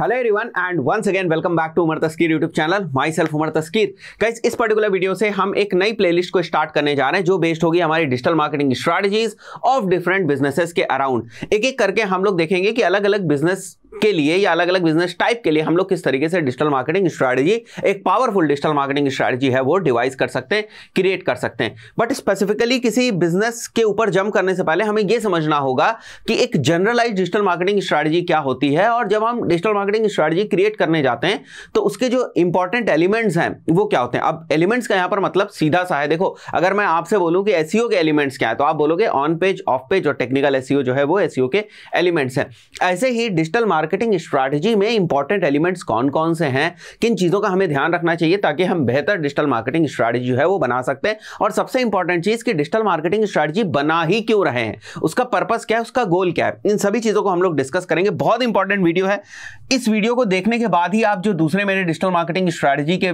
hello everyone and once again welcome back to Umar Taskeer YouTube channel myself Umar Taskeer guys इस particular video से हम एक नई प्लेलिस्ट को स्टार्ट करने जा रहे हैं जो बेस्ड होगी हमारी digital marketing strategies of different businesses के अराउंड एक एक करके हम लोग देखेंगे कि अलग अलग बिजनेस के लिए या अलग अलग बिजनेस टाइप के लिए हम लोग किस तरीके से डिजिटल मार्केटिंग स्ट्रैटेजी एक पावरफुल डिजिटल मार्केटिंग स्ट्रैटेजी है वो डिवाइस कर सकते हैं क्रिएट कर सकते हैं बट स्पेसिफिकली किसी बिजनेस के ऊपर जम करने से पहले हमें यह समझना होगा कि एक जनरलाइज डिजिटल मार्केटिंग स्ट्रैटेजी क्या होती है और जब हम डिजिटल मार्केटिंग स्ट्रेटजी क्रिएट करने जाते हैं तो उसके जो इंपॉर्टेंट एलिमेंट्स हैं वो क्या होते हैं अब एलिमेंट्स का यहाँ पर मतलब सीधा सा है देखो अगर मैं आपसे बोलूँ कि एस e के एलिमेंट्स क्या है तो आप बोलोगे ऑन पेज ऑफ पेज और टेक्निकल एस e जो है वो एस e के एलिमेंट्स हैं ऐसे ही डिजिटल मार्केटिंग स्ट्रैटेजी में इंपॉर्टेंट एलिमेंट्स कौन कौन से हैं किन चीज़ों का हमें ध्यान रखना चाहिए ताकि हम बेहतर डिजिटल मार्केटिंग स्ट्रैटेजी जो है वो बना सकते हैं और सबसे इंपॉर्टेंट चीज़ कि डिजिटल मार्केटिंग स्ट्रैटेजी बना ही क्यों रहे हैं उसका पर्पज़ क्या है उसका गोल क्या है इन सभी चीज़ों को हम लोग डिस्कस करेंगे बहुत इंपॉर्टेंट वीडियो है इस वीडियो को देखने के बाद ही आप जो दूसरे मेरे डिजिटल मार्केटिंग स्ट्रेटेजी के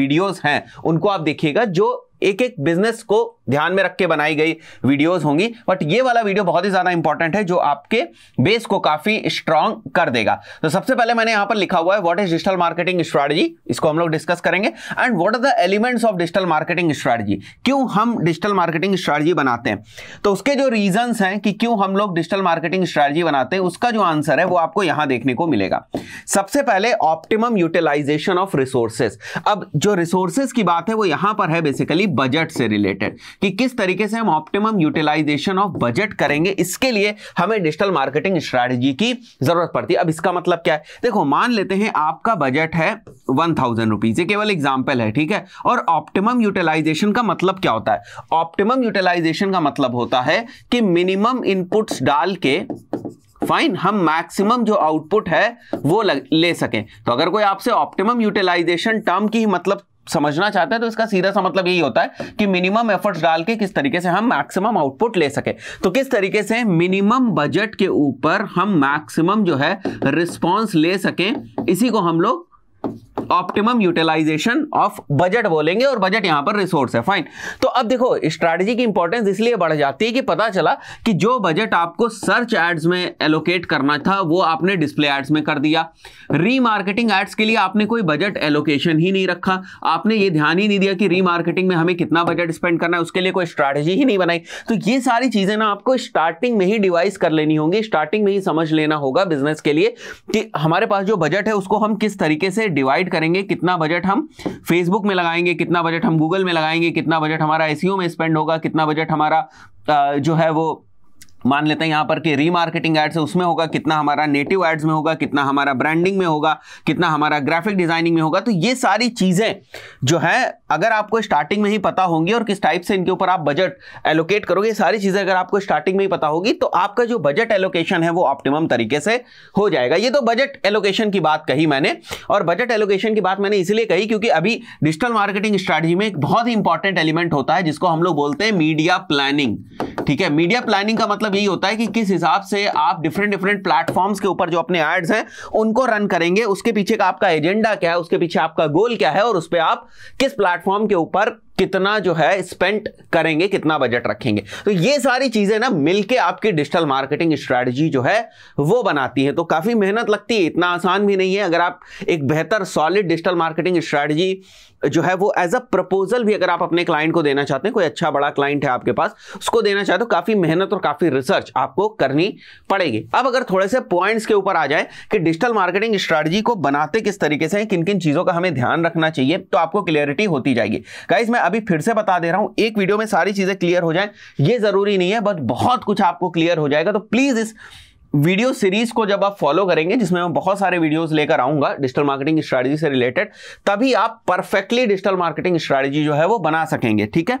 वीडियोस हैं उनको आप देखिएगा जो एक एक बिजनेस को ध्यान में रख के बनाई गई वीडियोस होंगी बट ये वाला वीडियो बहुत ही ज़्यादा इंपॉर्टेंट है जो आपके बेस को काफ़ी स्ट्रांग कर देगा तो सबसे पहले मैंने यहां पर लिखा हुआ है what is digital marketing strategy इसको हम लोग डिस्कस करेंगे and what are the elements of digital marketing strategy क्यों हम डिजिटल मार्केटिंग स्ट्रैटेजी बनाते हैं तो उसके जो रीजन है कि क्यों हम लोग डिजिटल मार्केटिंग स्ट्रैटेजी बनाते हैं उसका जो आंसर है वो आपको यहां देखने को मिलेगा सबसे पहले ऑप्टिमम यूटिलाइजेशन ऑफ रिसोर्सेज अब जो रिसोर्सेज की बात है वो यहां पर है बेसिकली बजट से रिलेटेड कि किस तरीके से हम ऑप्टिमम यूटिलाइजेशन ऑफ बजट करेंगे इसके लिए हमें डिजिटल मार्केटिंग स्ट्रैटेजी की जरूरत पड़ती है अब इसका मतलब क्या है देखो मान लेते हैं आपका बजट है वन थाउजेंड रुपीज ये केवल एग्जाम्पल है ठीक है और ऑप्टिमम यूटिलाइजेशन का मतलब क्या होता है ऑप्टिमम यूटिलाइजेशन का मतलब होता है कि मिनिमम इनपुट्स डाल के फाइन हम मैक्सिमम जो आउटपुट है वो लग, ले सकें तो अगर कोई आपसे ऑप्टिमम यूटिलाइजेशन टर्म की मतलब समझना चाहते हैं तो इसका सीधा सा मतलब यही होता है कि मिनिमम एफर्ट्स डाल के किस तरीके से हम मैक्सिमम आउटपुट ले सके तो किस तरीके से मिनिमम बजट के ऊपर हम मैक्सिमम जो है रिस्पॉन्स ले सकें इसी को हम लोग ऑप्टिमम यूटिलाइजेशन ऑफ बजट बोलेंगे और बजट यहां पर रिसोर्स है फाइन तो अब देखो स्ट्रेटजी की इंपॉर्टेंस इसलिए बढ़ जाती है कि पता चला कि जो बजट आपको सर्च एड्स में एलोकेट करना था वो आपने डिस्प्ले एड्स में कर दिया रीमार्केटिंग एड्स के लिए आपने कोई बजट एलोकेशन ही नहीं रखा आपने ये ध्यान ही नहीं दिया कि रीमार्केटिंग में हमें कितना बजट स्पेंड करना है उसके लिए कोई स्ट्रैटेजी ही नहीं बनाई तो ये सारी चीज़ें ना आपको स्टार्टिंग में ही डिवाइस कर लेनी होंगी स्टार्टिंग में ही समझ लेना होगा बिजनेस के लिए कि हमारे पास जो बजट है उसको हम किस तरीके से डिवाइड डिसाइड करेंगे कितना बजट हम फेसबुक में लगाएंगे कितना बजट हम गूगल में लगाएंगे कितना बजट हमारा एस e में स्पेंड होगा कितना बजट हमारा जो है वो मान लेते हैं यहाँ पर कि रीमार्केटिंग एड्स है उसमें होगा कितना हमारा नेटिव एड्स में होगा कितना हमारा ब्रांडिंग में होगा कितना हमारा ग्राफिक डिजाइनिंग में होगा तो ये सारी चीज़ें जो है अगर आपको स्टार्टिंग में ही पता होंगी और किस टाइप से इनके ऊपर आप बजट एलोकेट करोगे सारी चीज़ें अगर आपको स्टार्टिंग में ही पता होगी तो आपका जो बजट एलोकेशन है वो ऑप्टिमम तरीके से हो जाएगा ये तो बजट एलोकेशन की बात कही मैंने और बजट एलोकेशन की बात मैंने इसलिए कही क्योंकि अभी डिजिटल मार्केटिंग स्ट्रैटेजी में एक बहुत ही इंपॉर्टेंट एलिमेंट होता है जिसको हम लोग बोलते हैं मीडिया प्लानिंग ठीक है मीडिया प्लानिंग का मतलब यही होता है कि किस हिसाब से आप डिफरेंट डिफरेंट प्लेटफॉर्म्स के ऊपर जो अपने एड्स हैं उनको रन करेंगे उसके पीछे का आपका एजेंडा क्या है उसके पीछे आपका गोल क्या है और उस पर आप किस प्लेटफॉर्म प्लेटफॉर्म के ऊपर कितना जो है स्पेंड करेंगे कितना बजट रखेंगे तो ये सारी चीज़ें ना मिलके आपकी डिजिटल मार्केटिंग स्ट्रैटेजी जो है वो बनाती है तो काफ़ी मेहनत लगती है इतना आसान भी नहीं है अगर आप एक बेहतर सॉलिड डिजिटल मार्केटिंग स्ट्रेटजी जो है वो एज अ प्रपोजल भी अगर आप अपने क्लाइंट को देना चाहते हैं कोई अच्छा बड़ा क्लाइंट है आपके पास उसको देना चाहते हो तो काफ़ी मेहनत और काफ़ी रिसर्च आपको करनी पड़ेगी अब अगर थोड़े से पॉइंट्स के ऊपर आ जाए कि डिजिटल मार्केटिंग स्ट्रेटजी को बनाते किस तरीके से किन किन चीज़ों का हमें ध्यान रखना चाहिए तो आपको क्लियरिटी होती जाएगी गाइज मैं अभी फिर से बता दे रहा हूं एक वीडियो में सारी चीजें क्लियर हो जाए ये जरूरी नहीं है बट बहुत कुछ आपको क्लियर हो जाएगा तो प्लीज इस वीडियो सीरीज को जब आप फॉलो करेंगे जिसमें मैं बहुत सारे वीडियोस लेकर आऊंगा डिजिटल मार्केटिंग स्ट्रेटजी से रिलेटेड तभी आप परफेक्टली डिजिटल मार्केटिंग स्ट्रेटजी जो है वो बना सकेंगे ठीक है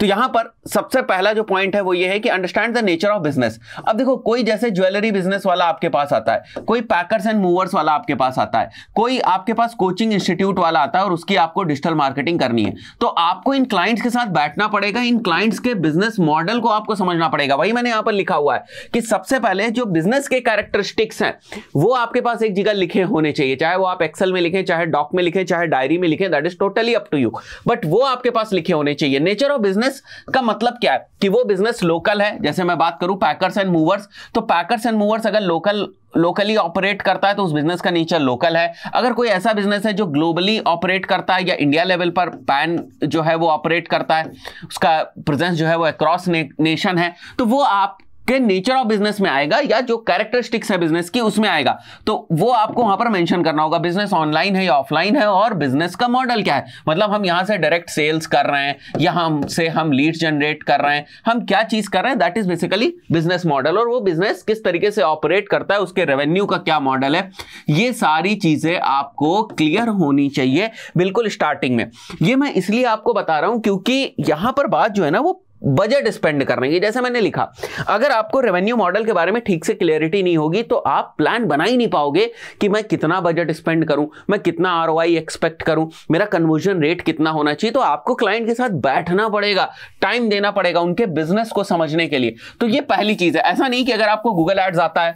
तो यहां पर सबसे पहला जो पॉइंट है वो ये है कि understand the nature of business अब देखो कोई जैसे ज्वेलरी बिजनेस वाला आपके पास आता है कोई पैकर्स एंड मूवर्स वाला आपके पास आता है कोई आपके पास कोचिंग इंस्टीट्यूट वाला आता है और उसकी आपको डिजिटल मार्केटिंग करनी है तो आपको इन क्लाइंट्स के साथ बैठना पड़ेगा इन क्लाइंट्स के बिजनेस मॉडल को आपको समझना पड़ेगा वही मैंने यहां पर लिखा हुआ है कि सबसे पहले जो बिजनेस बिजनेस के कैरेक्टरिस्टिक्स हैं वो आपके पास एक जगह लिखे होने चाहिए चाहे वो आप एक्सेल में लिखें चाहे डॉक में लिखें चाहे डायरी में लिखें that is totally up to you but वो आपके पास लिखे होने चाहिए नेचर ऑफ बिजनेस का मतलब क्या है कि वो बिजनेस लोकल है जैसे मैं बात करूं पैकर्स एंड मूवर्स तो पैकर्स एंड मूवर्स अगर लोकल लोकली ऑपरेट करता है तो उस बिजनेस का नेचर लोकल है अगर कोई ऐसा बिजनेस है जो ग्लोबली ऑपरेट करता है या इंडिया लेवल पर पैन जो है वो ऑपरेट करता है उसका प्रेजेंस जो है वो अक्रॉस ने, नेशन है तो वो आप के नेचर ऑफ बिजनेस में आएगा या जो कैरेक्टरिस्टिक्स है बिजनेस की उसमें आएगा तो वो आपको वहां पर मेंशन करना होगा बिजनेस ऑनलाइन है या ऑफलाइन है और बिजनेस का मॉडल क्या है मतलब हम यहां से डायरेक्ट सेल्स कर रहे हैं या हम से हम लीड जनरेट कर रहे हैं हम क्या चीज कर रहे हैं that is basically business model और वो बिजनेस किस तरीके से ऑपरेट करता है उसके रेवेन्यू का क्या मॉडल है ये सारी चीजें आपको क्लियर होनी चाहिए बिल्कुल स्टार्टिंग में ये मैं इसलिए आपको बता रहा हूं क्योंकि यहां पर बात जो है ना वो बजट स्पेंड करने की जैसे मैंने लिखा अगर आपको रेवेन्यू मॉडल के बारे में ठीक से क्लियरिटी नहीं होगी तो आप प्लान बना ही नहीं पाओगे कि मैं कितना बजट स्पेंड करूं मैं कितना आर एक्सपेक्ट करूं मेरा कन्वर्जन रेट कितना होना चाहिए तो आपको क्लाइंट के साथ बैठना पड़ेगा टाइम देना पड़ेगा उनके बिजनेस को समझने के लिए तो ये पहली चीज है ऐसा नहीं कि अगर आपको गूगल एड्स आता है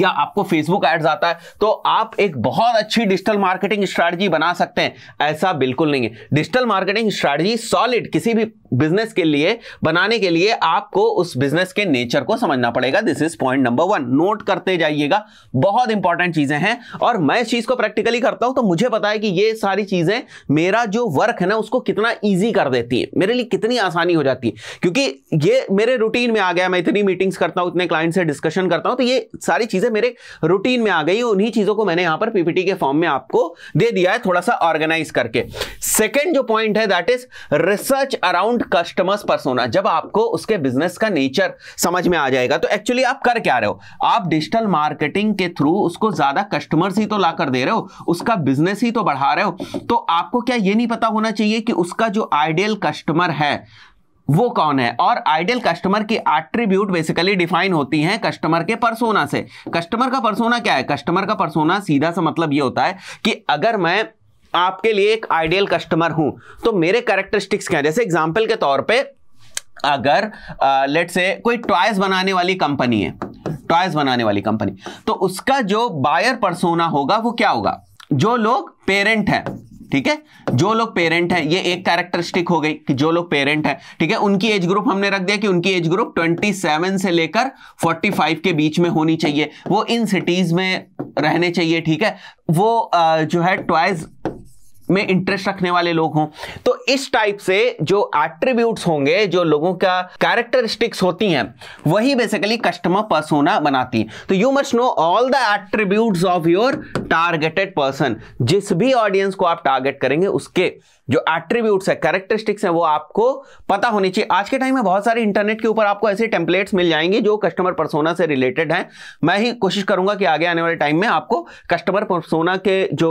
या आपको फेसबुक एड्स आता है तो आप एक बहुत अच्छी डिजिटल मार्केटिंग स्ट्रैटेजी बना सकते हैं ऐसा बिल्कुल नहीं है डिजिटल मार्केटिंग स्ट्रैटेजी सॉलिड किसी भी बिजनेस के लिए बनाने के लिए आपको उस बिजनेस के नेचर को समझना पड़ेगा this is point number one note करते जाइएगा बहुत इंपॉर्टेंट चीजें हैं और मैं इस चीज को प्रैक्टिकली करता हूं तो मुझे पता है कि ये सारी चीजें मेरा जो वर्क है ना उसको कितना ईजी कर देती है मेरे लिए कितनी आसानी हो जाती है क्योंकि ये मेरे रूटीन में आ गया मैं इतनी मीटिंग्स करता हूं इतने क्लाइंट से डिस्कशन करता हूं तो ये सारी चीजें मेरे रूटीन में आ गई उन्हीं चीजों को मैंने यहां पर पीपीटी के फॉर्म में आपको दे दिया है थोड़ा सा ऑर्गेनाइज करके सेकेंड जो पॉइंट है that is research around around customers persona जब आपको उसके बिजनेस का नेचर समझ में आ जाएगा तो एक्चुअली आप कर क्या रहे हो आप डिजिटल मार्केटिंग के थ्रू उसको ज्यादा कस्टमर्स ही तो ला कर दे रहे हो उसका बिजनेस ही तो बढ़ा रहे हो तो आपको क्या ये नहीं पता होना चाहिए कि उसका जो आइडियल कस्टमर है वो कौन है और आइडियल कस्टमर की एट्रीब्यूट बेसिकली डिफाइन होती हैं कस्टमर के परसोना से कस्टमर का परसोना क्या है कस्टमर का परसोना सीधा सा मतलब ये होता है कि अगर मैं आपके लिए एक आइडियल कस्टमर हूं तो मेरे कैरेक्टरिस्टिक्स क्या है जैसे एग्जाम्पल के तौर पर अगर लेट से कोई टॉयज बनाने वाली कंपनी है टॉयज बनाने वाली कंपनी तो उसका जो बायर परसोना होगा वो क्या होगा जो लोग पेरेंट हैं ठीक है जो लोग पेरेंट हैं ये एक कैरेक्टरिस्टिक हो गई कि जो लोग पेरेंट हैं ठीक है उनकी एज ग्रुप हमने रख दिया कि उनकी एज ग्रुप 27 से लेकर 45 के बीच में होनी चाहिए वो इन सिटीज में रहने चाहिए ठीक है वो जो है ट्वाइस में इंटरेस्ट रखने वाले लोग हों तो इस टाइप से जो एट्रीब्यूट्स होंगे जो लोगों का कैरेक्टरिस्टिक्स होती हैं वही बेसिकली कस्टमर पर्सोना बनाती है तो you must know all the attributes of your targeted person जिस भी ऑडियंस को आप टारगेट करेंगे उसके जो एट्रीब्यूट्स है कैरेक्टरिस्टिक्स हैं वो आपको पता होनी चाहिए आज के टाइम में बहुत सारे इंटरनेट के ऊपर आपको ऐसे टेम्पलेट्स मिल जाएंगे जो कस्टमर परसोना से रिलेटेड हैं मैं ही कोशिश करूंगा कि आगे आने वाले टाइम में आपको कस्टमर परसोना के जो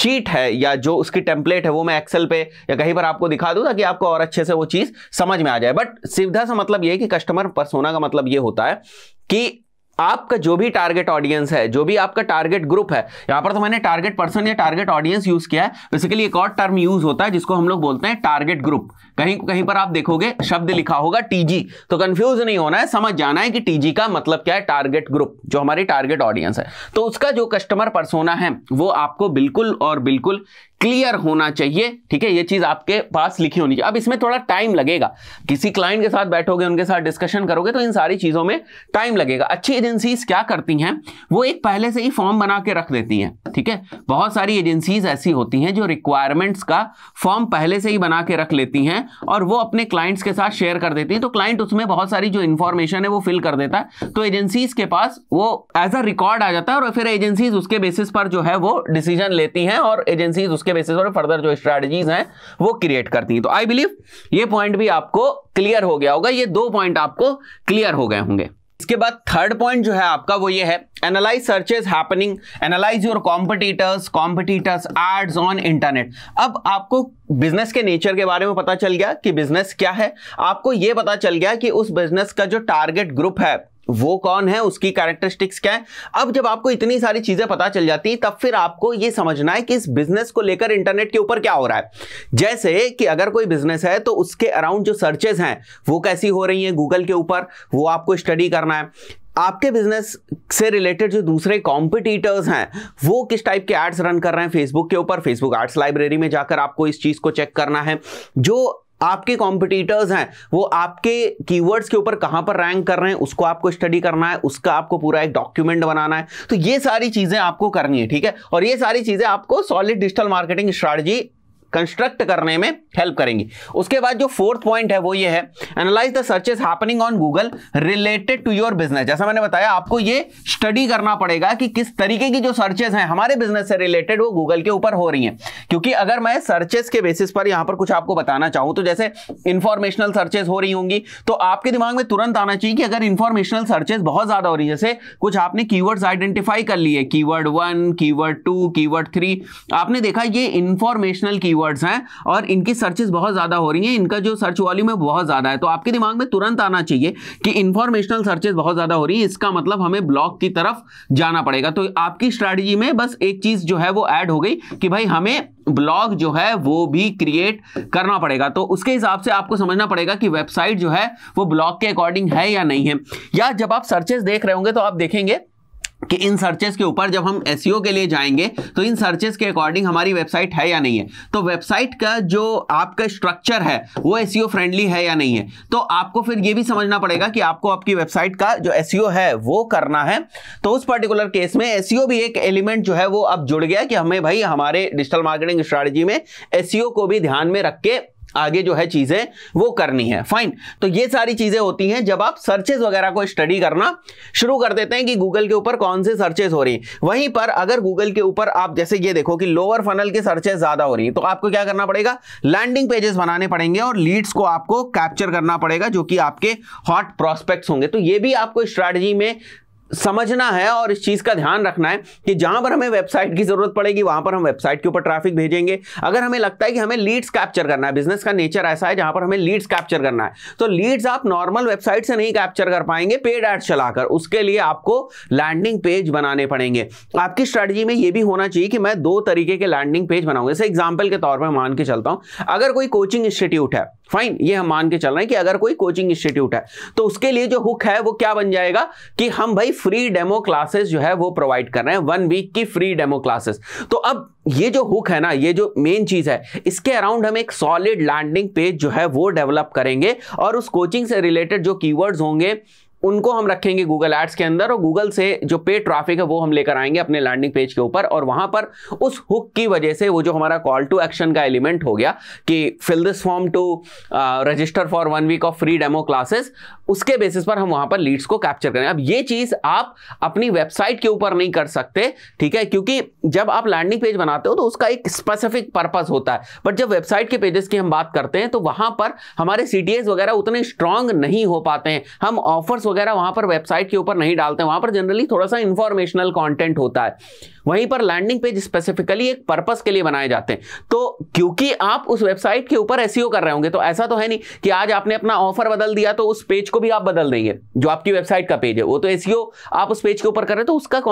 शीट है या जो उसकी टेम्पलेट है वो मैं एक्सेल पे या कहीं पर आपको दिखा दूँ ताकि आपको और अच्छे से वो चीज़ समझ में आ जाए बट सीधा सा मतलब ये कि कस्टमर परसोना का मतलब ये होता है कि आपका जो भी टारगेट ऑडियंस है जो भी आपका टारगेट ग्रुप है यहां पर तो मैंने टारगेट पर्सन या टारगेट ऑडियंस यूज किया है बेसिकली एक और टर्म यूज होता है जिसको हम लोग बोलते हैं टारगेट ग्रुप कहीं कहीं पर आप देखोगे शब्द लिखा होगा टीजी तो कंफ्यूज नहीं होना है समझ जाना है कि टीजी का मतलब क्या है टारगेट ग्रुप जो हमारी टारगेट ऑडियंस है तो उसका जो कस्टमर परसोना है वो आपको बिल्कुल और बिल्कुल क्लियर होना चाहिए ठीक है ये चीज आपके पास लिखी होनी चाहिए अब इसमें थोड़ा टाइम लगेगा किसी क्लाइंट के साथ बैठोगे उनके साथ डिस्कशन करोगे तो इन सारी चीजों में टाइम लगेगा अच्छी एजेंसीज क्या करती हैं वो एक पहले से ही फॉर्म बना के रख देती हैं ठीक है बहुत सारी एजेंसीज ऐसी होती हैं जो रिक्वायरमेंट्स का फॉर्म पहले से ही बना के रख लेती हैं है और वो अपने क्लाइंट्स के साथ शेयर कर देती है तो क्लाइंट उसमें बहुत सारी जो इन्फॉर्मेशन है वो फिल कर देता है तो एजेंसीज के पास वो एज अ रिकॉर्ड आ जाता है और फिर एजेंसीज उसके बेसिस पर जो है वो डिसीजन लेती हैं और एजेंसीज उसके बेसिस पर फर्दर जो स्ट्रैटेजीज हैं वो क्रिएट करती हैं तो आई बिलीव ये पॉइंट भी आपको क्लियर हो गया होगा ये दो पॉइंट आपको क्लियर हो गए होंगे इसके बाद थर्ड पॉइंट जो है आपका वो ये है analyse searches happening analyse your competitors competitors ads on internet अब आपको बिजनेस के नेचर के बारे में पता चल गया कि बिजनेस क्या है आपको ये पता चल गया कि उस बिजनेस का जो टारगेट ग्रुप है वो कौन है उसकी कैरेक्टरिस्टिक्स क्या है अब जब आपको इतनी सारी चीज़ें पता चल जाती तब फिर आपको ये समझना है कि इस बिजनेस को लेकर इंटरनेट के ऊपर क्या हो रहा है जैसे कि अगर कोई बिजनेस है तो उसके अराउंड जो सर्चेज हैं वो कैसी हो रही हैं गूगल के ऊपर वो आपको स्टडी करना है आपके बिजनेस से रिलेटेड जो दूसरे कॉम्पिटिटर्स हैं वो किस टाइप के एड्स रन कर रहे हैं फेसबुक के ऊपर फेसबुक एड्स लाइब्रेरी में जाकर आपको इस चीज़ को चेक करना है जो आपके कॉम्पिटिटर्स हैं वो आपके कीवर्ड्स के ऊपर कहां पर रैंक कर रहे हैं उसको आपको स्टडी करना है उसका आपको पूरा एक डॉक्यूमेंट बनाना है तो ये सारी चीज़ें आपको करनी है ठीक है और ये सारी चीज़ें आपको solid digital marketing strategy construct करने में हेल्प करेंगी उसके बाद जो फोर्थ पॉइंट है वो ये है analyse the searches happening on Google related to your business जैसा मैंने बताया आपको ये स्टडी करना पड़ेगा कि किस तरीके की जो सर्चेस हैं हमारे बिजनेस से रिलेटेड वो गूगल के ऊपर हो रही हैं क्योंकि अगर मैं सर्चेस के बेसिस पर यहां पर कुछ आपको बताना चाहूं तो जैसे इंफॉर्मेशनल सर्चेस हो रही होंगी तो आपके दिमाग में तुरंत आना चाहिए कि अगर इंफॉर्मेशनल सर्चेस बहुत ज्यादा हो रही है जैसे कुछ आपने कीवर्ड्स आइडेंटिफाई कर लिए keyword one key two three आपने देखा ये इंफॉर्मेशनल की कीवर्ड्स हैं और इनकी सर्चेस बहुत ज़्यादा हो रही हैं इनका जो सर्च वॉल्यूम है बहुत ज़्यादा है तो आपके दिमाग में तुरंत आना चाहिए कि इन्फॉर्मेशनल सर्चेज बहुत ज़्यादा हो रही है इसका मतलब हमें ब्लॉग की तरफ जाना पड़ेगा तो आपकी स्ट्रैटेजी में बस एक चीज़ जो है वो ऐड हो गई कि भाई हमें ब्लॉग जो है वो भी क्रिएट करना पड़ेगा तो उसके हिसाब से आपको समझना पड़ेगा कि वेबसाइट जो है वो ब्लॉग के अकॉर्डिंग है या नहीं है या जब आप सर्चेस देख रहे होंगे तो आप देखेंगे कि इन सर्चेस के ऊपर जब हम एस e के लिए जाएंगे तो इन सर्चेस के अकॉर्डिंग हमारी वेबसाइट है या नहीं है तो वेबसाइट का जो आपका स्ट्रक्चर है वो एस फ्रेंडली e है या नहीं है तो आपको फिर ये भी समझना पड़ेगा कि आपको आपकी वेबसाइट का जो एस e है वो करना है तो उस पर्टिकुलर केस में एस भी एक एलिमेंट जो है वो अब जुड़ गया कि हमें भाई हमारे डिजिटल मार्केटिंग स्ट्रैटेजी में एस को भी ध्यान में रख के आगे जो है चीज़ें वो करनी है फाइन तो ये सारी चीज़ें होती हैं जब आप सर्चेज वगैरह को स्टडी करना शुरू कर देते हैं कि गूगल के ऊपर कौन से सर्चेज हो रही हैं वहीं पर अगर गूगल के ऊपर आप जैसे ये देखो कि लोअर फनल के सर्चेज ज़्यादा हो रही है तो आपको क्या करना पड़ेगा लैंडिंग पेजेस बनाने पड़ेंगे और लीड्स को आपको कैप्चर करना पड़ेगा जो कि आपके हॉट प्रॉस्पेक्ट्स होंगे तो ये भी आपको स्ट्रैटेजी में समझना है और इस चीज़ का ध्यान रखना है कि जहां पर हमें वेबसाइट की ज़रूरत पड़ेगी वहां पर हम वेबसाइट के ऊपर ट्रैफिक भेजेंगे अगर हमें लगता है कि हमें लीड्स कैप्चर करना है बिजनेस का नेचर ऐसा है जहां पर हमें लीड्स कैप्चर करना है तो लीड्स आप नॉर्मल वेबसाइट से नहीं कैप्चर कर पाएंगे पेड एड्स चलाकर उसके लिए आपको लैंडिंग पेज बनाने पड़ेंगे आपकी स्ट्रैटेजी में ये भी होना चाहिए कि मैं दो तरीके के लैंडिंग पेज बनाऊंगा जैसे एग्जाम्पल के तौर पर मान के चलता हूँ अगर कोई कोचिंग इंस्टीट्यूट है फाइन ये हम मान के चल रहे हैं कि अगर कोई कोचिंग इंस्टीट्यूट है तो उसके लिए जो हुक है वो क्या बन जाएगा कि हम भाई फ्री डेमो क्लासेस जो है वो प्रोवाइड कर रहे हैं वन वीक की फ्री डेमो क्लासेस तो अब ये जो हुक है ना ये जो मेन चीज है इसके अराउंड हम एक सॉलिड लैंडिंग पेज जो है वो डेवलप करेंगे और उस कोचिंग से रिलेटेड जो कीवर्ड्स होंगे उनको हम रखेंगे गूगल एड्स के अंदर और गूगल से जो पे ट्रैफिक है वो हम लेकर आएंगे अपने लैंडिंग पेज के ऊपर और वहां पर उस हुक की वजह से वो जो हमारा कॉल टू एक्शन का एलिमेंट हो गया कि fill this form to register for one week of free demo classes उसके बेसिस पर हम वहां पर लीड्स को कैप्चर करें अब ये चीज आप अपनी वेबसाइट के ऊपर नहीं कर सकते ठीक है क्योंकि जब आप लैंडिंग पेज बनाते हो तो उसका एक स्पेसिफिक पर्पज होता है बट जब वेबसाइट के पेजेस की हम बात करते हैं तो वहां पर हमारे सी वगैरह उतने स्ट्रांग नहीं हो पाते हैं हम ऑफर्स वगैरह वहां पर वेबसाइट के ऊपर नहीं डालते वहां पर जनरली थोड़ा सा इंफॉर्मेशनल कॉन्टेंट होता है वहीं पर लैंडिंग पेज स्पेसिफिकली एक पर्पस के लिए बनाए जाते हैं तो क्योंकि आप उस वेबसाइट के ऊपर एस e कर रहे होंगे तो ऐसा तो है नहीं कि आज आपने अपना ऑफर बदल दिया तो उस पेज को भी आप बदल देंगे जो आपकी वेबसाइट का पेज है वो तो एस e आप उस पेज के ऊपर कर रहे तो उसका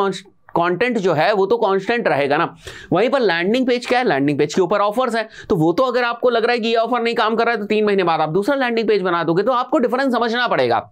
कंटेंट जो है वो तो कांस्टेंट रहेगा ना वहीं पर लैंडिंग पेज क्या है लैंडिंग पेज के ऊपर ऑफर्स है तो वो तो अगर आपको लग रहा है कि ये ऑफर नहीं काम कर रहा है तो तीन महीने बाद आप दूसरा लैंडिंग पेज बना दोगे तो आपको डिफरेंस समझना पड़ेगा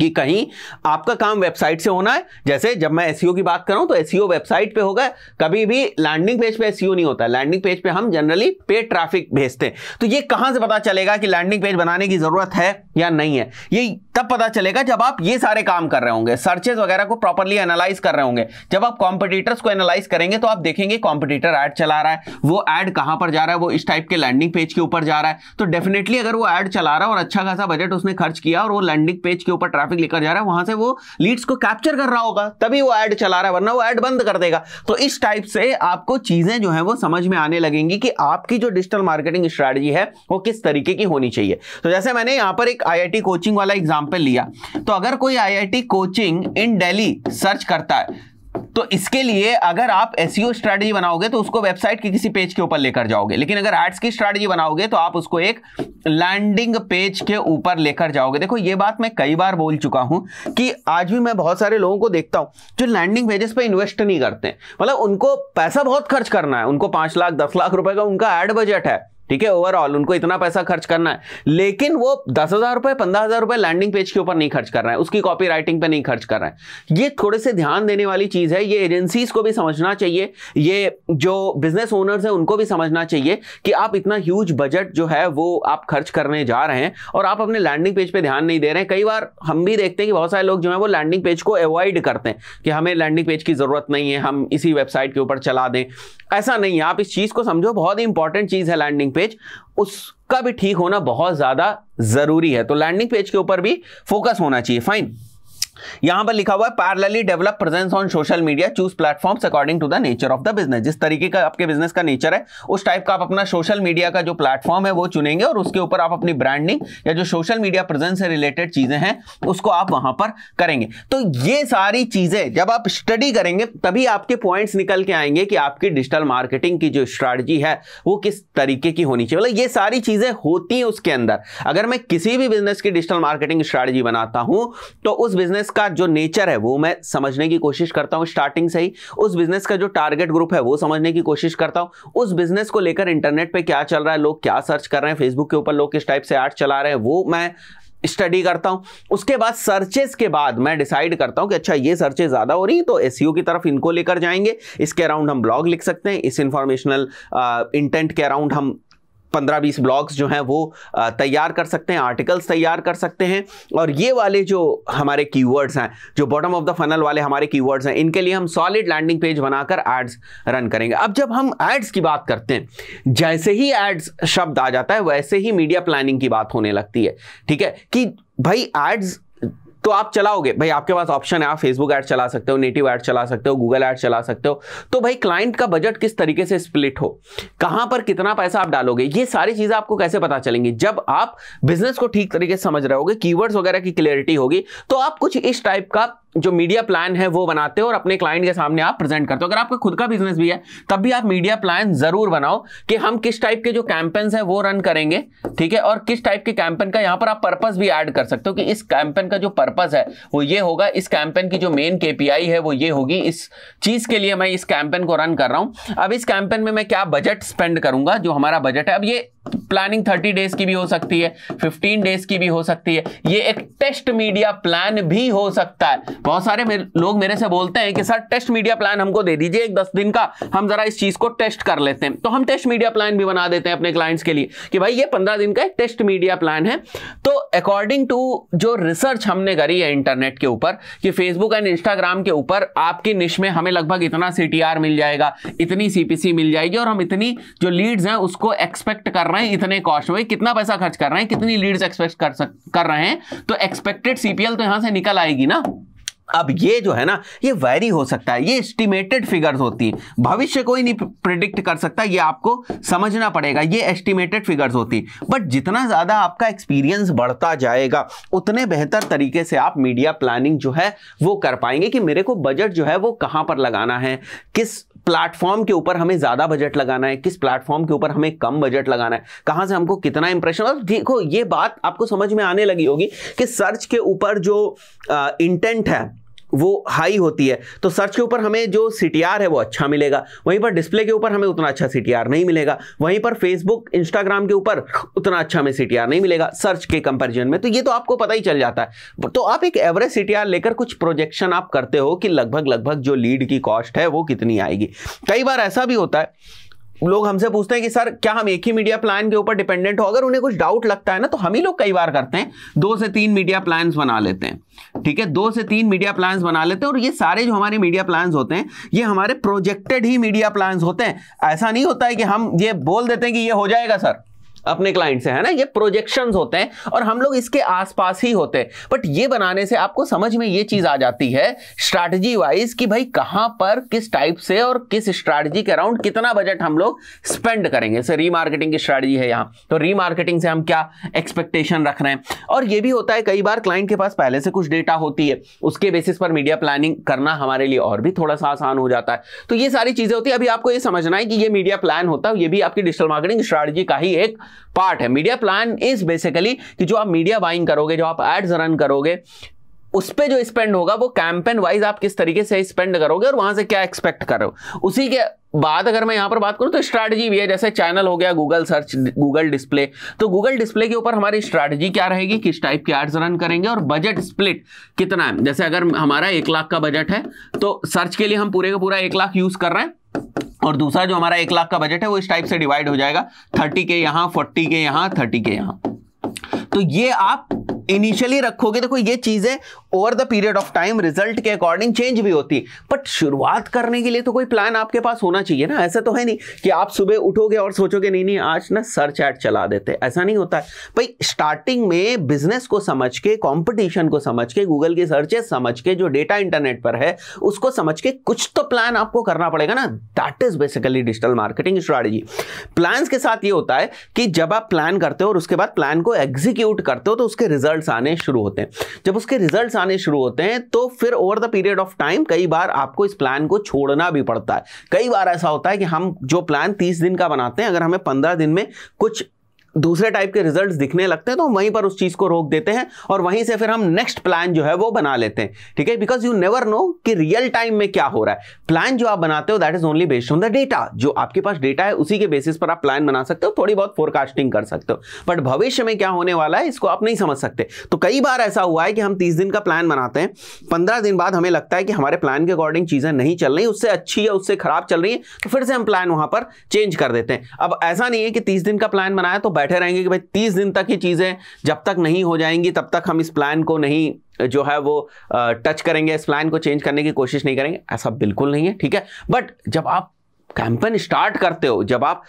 कि कहीं आपका काम वेबसाइट से होना है जैसे जब मैं एसईओ e की बात करूं तो एसईओ e वेबसाइट पे होगा कभी भी लैंडिंग पेज पे एसईओ e नहीं होता लैंडिंग पेज पे हम जनरली पेड ट्रैफिक भेजते हैं तो ये कहां से पता चलेगा कि लैंडिंग पेज बनाने की जरूरत है या नहीं है ये तब पता चलेगा जब आप ये सारे काम कर रहे होंगे सर्चेज वगैरह को प्रॉपरली एनालाइज कर रहे होंगे जब आप कॉम्पिटिटर्स को एनालाइज करेंगे तो आप देखेंगे कॉम्पिटिटर एड चला रहा है वो एड कहां पर जा रहा है वो इस टाइप के लैंडिंग पेज के ऊपर जा रहा है तो डेफिनेटली अगर वो एड चला रहा है और अच्छा खासा बजट उसने खर्च किया और वो लैंडिंग पेज के ऊपर ट्रैफिक लेकर जा रहा है वहां से वो लीड्स को कैप्चर कर रहा होगा तभी वो ऐड चला रहा है वरना वो ऐड बंद कर देगा तो इस टाइप से आपको चीजें जो है वो समझ में आने लगेंगी कि आपकी जो डिजिटल मार्केटिंग स्ट्रैटेजी है वो किस तरीके की होनी चाहिए तो जैसे मैंने यहां पर एक आई कोचिंग वाला एग्जाम्पल लिया तो अगर कोई आई कोचिंग इन डेली सर्च करता है तो इसके लिए अगर आप एस स्ट्रैटेजी e बनाओगे तो उसको वेबसाइट के किसी पेज के ऊपर लेकर जाओगे लेकिन अगर एड्स की स्ट्रैटेजी बनाओगे तो आप उसको एक लैंडिंग पेज के ऊपर लेकर जाओगे देखो ये बात मैं कई बार बोल चुका हूं कि आज भी मैं बहुत सारे लोगों को देखता हूं जो लैंडिंग पेजेस पर इन्वेस्ट नहीं करते मतलब उनको पैसा बहुत खर्च करना है उनको पांच लाख दस लाख रुपए का उनका एड बजट है ठीक है ओवरऑल उनको इतना पैसा खर्च करना है लेकिन वो दस हजार रुपए पंद्रह हजार रुपए लैंडिंग पेज के ऊपर नहीं खर्च कर रहा है उसकी कॉपी राइटिंग पे नहीं खर्च कर रहा है ये थोड़े से ध्यान देने वाली चीज है ये एजेंसीज को भी समझना चाहिए ये जो बिजनेस ओनर्स हैं उनको भी समझना चाहिए कि आप इतना ह्यूज बजट जो है वो आप खर्च करने जा रहे हैं और आप अपने लैंडिंग पेज पर ध्यान नहीं दे रहे हैं कई बार हम भी देखते हैं कि बहुत सारे लोग जो है वो लैंडिंग पेज को अवॉइड करते हैं कि हमें लैंडिंग पेज की जरूरत नहीं है हम इसी वेबसाइट के ऊपर चला दें ऐसा नहीं है आप इस चीज को समझो बहुत ही इंपॉर्टेंट चीज है लैंडिंग पेज पेज उसका भी ठीक होना बहुत ज़्यादा ज़रूरी है तो लैंडिंग पेज के ऊपर भी फोकस होना चाहिए फाइन यहां पर लिखा हुआ है parallelly develop presence on social media choose platforms according to the nature of the business जिस तरीके का आपके बिजनेस का नेचर है उस टाइप का आप अपना सोशल मीडिया का जो प्लेटफॉर्म है वो चुनेंगे और उसके ऊपर आप अपनी ब्रांडिंग या जो सोशल मीडिया प्रेजेंस से रिलेटेड चीजें हैं उसको आप वहां पर करेंगे तो ये सारी चीजें जब आप स्टडी करेंगे तभी आपके पॉइंट्स निकल के आएंगे कि आपकी डिजिटल मार्केटिंग की जो स्ट्रैटेजी है वो किस तरीके की होनी चाहिए मतलब ये सारी चीजें होती हैं उसके अंदर अगर मैं किसी भी बिजनेस की डिजिटल मार्केटिंग स्ट्रैटेजी बनाता हूं तो उस बिजनेस बिजनेस का जो नेचर है वो मैं समझने की कोशिश करता हूँ स्टार्टिंग से ही उस बिजनेस का जो टारगेट ग्रुप है वो समझने की कोशिश करता हूँ उस बिजनेस को लेकर इंटरनेट पे क्या चल रहा है लोग क्या सर्च कर रहे हैं फेसबुक के ऊपर लोग किस टाइप से आर्ट चला रहे हैं वो मैं स्टडी करता हूँ उसके बाद सर्चेस के बाद मैं डिसाइड करता हूँ कि अच्छा ये सर्चेस ज़्यादा हो रही है तो एस e की तरफ इनको लेकर जाएंगे इसके अराउंड हम ब्लॉग लिख सकते हैं इस इंफॉर्मेशनल इंटेंट uh, के अराउंड हम पंद्रह बीस ब्लॉग्स जो हैं वो तैयार कर सकते हैं आर्टिकल्स तैयार कर सकते हैं और ये वाले जो हमारे कीवर्ड्स हैं जो बॉटम ऑफ द फनल वाले हमारे कीवर्ड्स हैं इनके लिए हम सॉलिड लैंडिंग पेज बनाकर एड्स रन करेंगे अब जब हम एड्स की बात करते हैं जैसे ही एड्स शब्द आ जाता है वैसे ही मीडिया प्लानिंग की बात होने लगती है ठीक है कि भाई एड्स तो आप चलाओगे भाई आपके पास ऑप्शन है आप फेसबुक ऐड चला सकते हो नेटिव ऐड चला सकते हो गूगल ऐड चला सकते हो तो भाई क्लाइंट का बजट किस तरीके से स्प्लिट हो कहां पर कितना पैसा आप डालोगे ये सारी चीजें आपको कैसे पता चलेंगी जब आप बिजनेस को ठीक तरीके से समझ रहे होगे कीवर्ड्स वगैरह की क्लियरिटी होगी तो आप कुछ इस टाइप का जो मीडिया प्लान है वो बनाते हो और अपने क्लाइंट के सामने आप प्रेजेंट करते हो अगर आपका खुद का बिजनेस भी है तब भी आप मीडिया प्लान जरूर बनाओ कि हम किस टाइप के जो कैंपेन्स हैं वो रन करेंगे ठीक है और किस टाइप के कैंपेन का यहाँ पर आप पर्पस भी ऐड कर सकते हो कि इस कैंपेन का जो पर्पस पर्पज़ है वो ये होगा इस कैंपेन की जो मेन केपीआई है वो ये होगी इस चीज़ के लिए मैं इस कैंपेन को रन कर रहा हूं अब इस कैंपेन में मैं क्या बजट स्पेंड करूंगा जो हमारा बजट है अब ये प्लानिंग 30 डेज की भी हो सकती है 15 डेज की भी हो सकती है ये एक टेस्ट मीडिया प्लान भी हो सकता है बहुत सारे मेरे, लोग मेरे से बोलते हैं कि सर टेस्ट मीडिया प्लान हमको दे दीजिए एक दस दिन का हम जरा इस चीज को टेस्ट कर लेते हैं तो हम टेस्ट मीडिया प्लान भी बना देते हैं अपने क्लाइंट्स के लिए कि भाई ये पंद्रह दिन का एक टेस्ट मीडिया प्लान है तो अकॉर्डिंग टू जो रिसर्च हमने करी है इंटरनेट के ऊपर कि फेसबुक एंड इंस्टाग्राम के ऊपर आपकी निश में हमें लगभग इतना सी मिल जाएगा इतनी सीपीसी मिल जाएगी और हम इतनी जो लीड्स हैं उसको एक्सपेक्ट कर रहे हैं इतने कॉस्ट में कितना पैसा खर्च कर रहे हैं कितनी लीड्स एक्सपेक्ट कर कर रहे हैं तो एक्सपेक्टेड सीपीएल तो यहां से निकल आएगी ना अब ये जो है ना ये वैरी हो सकता है ये एस्टिमेटेड फिगर्स होती है भविष्य कोई नहीं प्रिडिक्ट कर सकता ये आपको समझना पड़ेगा ये एस्टिमेटेड फिगर्स होती है बट जितना ज़्यादा आपका एक्सपीरियंस बढ़ता जाएगा उतने बेहतर तरीके से आप मीडिया प्लानिंग जो है वो कर पाएंगे कि मेरे को बजट जो है वो कहां पर लगाना है किस प्लेटफॉर्म के ऊपर हमें ज्यादा बजट लगाना है किस प्लेटफॉर्म के ऊपर हमें कम बजट लगाना है कहां से हमको कितना इंप्रेशन और देखो ये बात आपको समझ में आने लगी होगी कि सर्च के ऊपर जो इंटेंट है वो हाई होती है तो सर्च के ऊपर हमें जो सी है वो अच्छा मिलेगा वहीं पर डिस्प्ले के ऊपर हमें उतना अच्छा सी नहीं मिलेगा वहीं पर फेसबुक इंस्टाग्राम के ऊपर उतना अच्छा हमें सी नहीं मिलेगा सर्च के कंपेरिजन में तो ये तो आपको पता ही चल जाता है तो आप एक एवरेज सी लेकर कुछ प्रोजेक्शन आप करते हो कि लगभग लगभग जो लीड की कॉस्ट है वो कितनी आएगी कई बार ऐसा भी होता है लोग हमसे पूछते हैं कि सर क्या हम एक ही मीडिया प्लान के ऊपर डिपेंडेंट हो अगर उन्हें कुछ डाउट लगता है ना तो हम ही लोग कई बार करते हैं दो से तीन मीडिया प्लान बना लेते हैं ठीक है दो से तीन मीडिया प्लान बना लेते हैं और ये सारे जो हमारे मीडिया प्लान होते हैं ये हमारे प्रोजेक्टेड ही मीडिया प्लान होते हैं ऐसा नहीं होता है कि हम ये बोल देते हैं कि ये हो जाएगा सर अपने क्लाइंट से है ना ये प्रोजेक्शन होते हैं और हम लोग इसके आसपास ही होते हैं बट ये बनाने से आपको समझ में ये चीज आ जाती है स्ट्रैटेजी वाइज कि भाई कहां पर किस टाइप से और किस स्ट्रैटेजी के अराउंड कितना बजट हम लोग स्पेंड करेंगे जैसे रीमार्केटिंग की स्ट्रैटेजी है यहाँ तो रीमार्केटिंग से हम क्या एक्सपेक्टेशन रख रहे हैं और ये भी होता है कई बार क्लाइंट के पास पहले से कुछ डेटा होती है उसके बेसिस पर मीडिया प्लानिंग करना हमारे लिए और भी थोड़ा सा आसान हो जाता है तो ये सारी चीजें होती है अभी आपको ये समझना है कि ये मीडिया प्लान होता है ये भी आपकी डिजिटल मार्केटिंग स्ट्रैटेजी का ही एक पार्ट है मीडिया प्लान इज बेसिकली कि जो आप मीडिया बाइंग करोगे जो आप एड्स रन करोगे उस पर जो स्पेंड होगा वो कैंपेन वाइज आप किस तरीके से स्पेंड करोगे और वहां से क्या एक्सपेक्ट करो उसी के बात अगर मैं यहाँ पर बात करूँ तो स्ट्रैटेजी भी है जैसे चैनल हो गया गूगल सर्च गूगल डिस्प्ले तो गूगल डिस्प्ले के ऊपर हमारी स्ट्रैटेजी क्या रहेगी किस टाइप के एड्स रन करेंगे और बजट स्प्लिट कितना है जैसे अगर हमारा एक लाख का बजट है तो सर्च के लिए हम पूरे का पूरा एक लाख यूज कर रहे हैं और दूसरा जो हमारा एक लाख का बजट है वो इस टाइप से डिवाइड हो जाएगा थर्टी के यहाँ फोर्टी के यहाँ थर्टी के यहाँ तो ये आप इनिशियली रखोगे देखो ये चीजें over the period of time result के अकॉर्डिंग चेंज भी होती है बट शुरुआत करने के लिए तो कोई प्लान आपके पास होना चाहिए ना ऐसा तो है नहीं कि आप सुबह उठोगे और सोचोगे नहीं नहीं आज ना सर्च एड चला देते ऐसा नहीं होता है भाई स्टार्टिंग में बिजनेस को समझ के कॉम्पिटिशन को समझ के गूगल की सर्चेस समझ के जो डेटा इंटरनेट पर है उसको समझ के कुछ तो प्लान आपको करना पड़ेगा ना that is basically digital marketing strategy plan के साथ ये होता है कि जब आप प्लान करते हो और उसके बाद प्लान को एग्जीक्यूट करते हो तो उसके रिजल्ट रिजल्ट्स आने शुरू होते हैं जब उसके रिजल्ट्स आने शुरू होते हैं तो फिर over the period of time कई बार आपको इस प्लान को छोड़ना भी पड़ता है कई बार ऐसा होता है कि हम जो प्लान तीस दिन का बनाते हैं अगर हमें पंद्रह दिन में कुछ दूसरे टाइप के रिजल्ट्स दिखने लगते हैं तो हम वहीं पर उस चीज़ को रोक देते हैं और वहीं से फिर हम नेक्स्ट प्लान जो है वो बना लेते हैं ठीक है बिकॉज यू नेवर नो कि रियल टाइम में क्या हो रहा है प्लान जो आप बनाते हो that is only based on the data जो आपके पास डेटा है उसी के बेसिस पर आप प्लान बना सकते हो थोड़ी बहुत फोरकास्टिंग कर सकते हो बट भविष्य में क्या होने वाला है इसको आप नहीं समझ सकते तो कई बार ऐसा हुआ है कि हम तीस दिन का प्लान बनाते हैं पंद्रह दिन बाद हमें लगता है कि हमारे प्लान के अकॉर्डिंग चीज़ें नहीं चल रही उससे अच्छी या उससे खराब चल रही है तो फिर से हम प्लान वहां पर चेंज कर देते हैं अब ऐसा नहीं है कि तीस दिन का प्लान बनाया तो बैठे रहेंगे कि भाई तीस दिन तक ये चीज़ें जब तक नहीं हो जाएंगी तब तक हम इस प्लान को नहीं जो है वो टच करेंगे इस प्लान को चेंज करने की कोशिश नहीं करेंगे ऐसा बिल्कुल नहीं है ठीक है बट जब आप कैंपेन स्टार्ट करते हो जब आप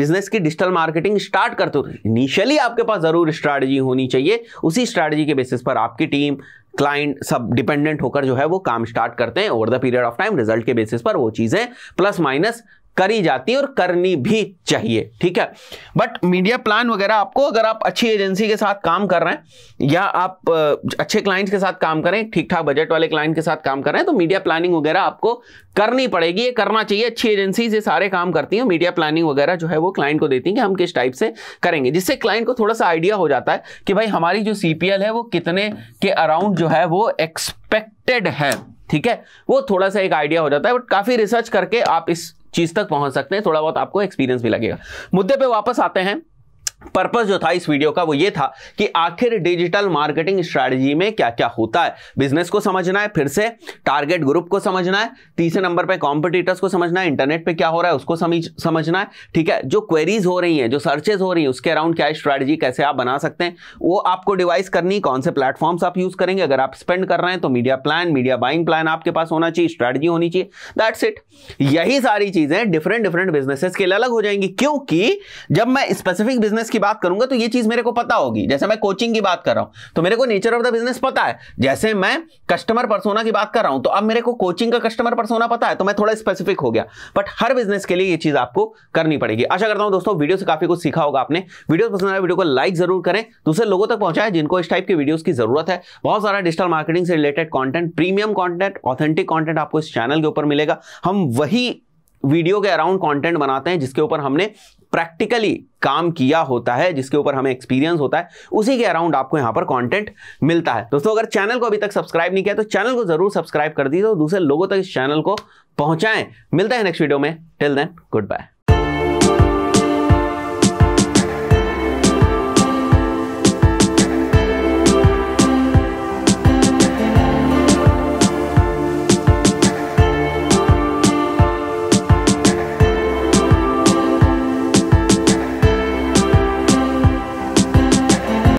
बिजनेस की डिजिटल मार्केटिंग स्टार्ट करते हो इनिशियली आपके पास ज़रूर स्ट्रैटेजी होनी चाहिए उसी स्ट्रैटेजी के बेसिस पर आपकी टीम क्लाइंट सब डिपेंडेंट होकर जो है वो काम स्टार्ट करते हैं over the period of time result के बेसिस पर वो चीज़ें प्लस माइनस करी जाती है और करनी भी चाहिए ठीक है बट मीडिया प्लान वगैरह आपको अगर आप अच्छी एजेंसी के साथ काम कर रहे हैं या आप अच्छे क्लाइंट्स के साथ काम करें ठीक ठाक बजट वाले क्लाइंट के साथ काम कर रहे हैं तो मीडिया प्लानिंग वगैरह आपको करनी पड़ेगी ये करना चाहिए अच्छी एजेंसी ये सारे काम करती हैं मीडिया प्लानिंग वगैरह जो है वो क्लाइंट को देती हैं कि हम किस टाइप से करेंगे जिससे क्लाइंट को थोड़ा सा आइडिया हो जाता है कि भाई हमारी जो सी है वो कितने के अराउंड जो है वो एक्सपेक्टेड है ठीक है वो थोड़ा सा एक आइडिया हो जाता है बट काफ़ी रिसर्च करके आप इस चीज़ तक पहुंच सकते हैं थोड़ा बहुत आपको एक्सपीरियंस भी लगेगा मुद्दे पे वापस आते हैं पर्पस जो था इस वीडियो का वो ये था कि आखिर डिजिटल मार्केटिंग स्ट्रैटेजी में क्या क्या होता है बिजनेस को समझना है फिर से टारगेट ग्रुप को समझना है तीसरे नंबर पे कॉम्पिटिटर्स को समझना है इंटरनेट पे क्या हो रहा है उसको समझना है ठीक है जो क्वेरीज हो रही हैं जो सर्चेज हो रही हैं उसके अराउंड क्या स्ट्रैटेजी कैसे आप बना सकते हैं वो आपको डिवाइस करनी कौन से प्लेटफॉर्म्स आप यूज करेंगे अगर आप स्पेंड कर रहे हैं तो media plan media buying plan आपके पास होना चाहिए स्ट्रैटेजी होनी चाहिए दैट्स इट यही सारी चीजें डिफरेंट डिफरेंट बिजनेसेस के लिए अलग हो जाएंगी क्योंकि जब मैं स्पेसिफिक बिजनेस की बात करूंगा तो ये चीज मेरे को पता होगी जैसे मैं कोचिंग की बात कर रहा हूं तो मेरे को नेचर ऑफ द बिजनेस पता है जैसे मैं कस्टमर परसोना की बात कर रहा हूं तो अब मेरे को कोचिंग का कस्टमर परसोना पता है तो मैं थोड़ा स्पेसिफिक हो गया बट हर बिजनेस के लिए ये चीज आपको करनी पड़ेगी आशा करता हूं दोस्तों वीडियो से काफी कुछ सीखा होगा आपने वीडियो पसंद आया वीडियो को लाइक जरूर करें दूसरे लोगों तक पहुंचाए जिनको इस टाइप की वीडियो की जरूरत है बहुत सारा डिजिटल मार्केटिंग से related content premium content authentic content आपको इस चैनल के ऊपर मिलेगा हम वही वीडियो के अराउंड कंटेंट बनाते हैं जिसके ऊपर हमने प्रैक्टिकली काम किया होता है जिसके ऊपर हमें एक्सपीरियंस होता है उसी के अराउंड आपको यहाँ पर कंटेंट मिलता है दोस्तों अगर चैनल को अभी तक सब्सक्राइब नहीं किया तो चैनल को जरूर सब्सक्राइब कर दीजिए और दूसरे लोगों तक इस चैनल को पहुंचाएं मिलता है नेक्स्ट वीडियो में टिल देन गुड बाय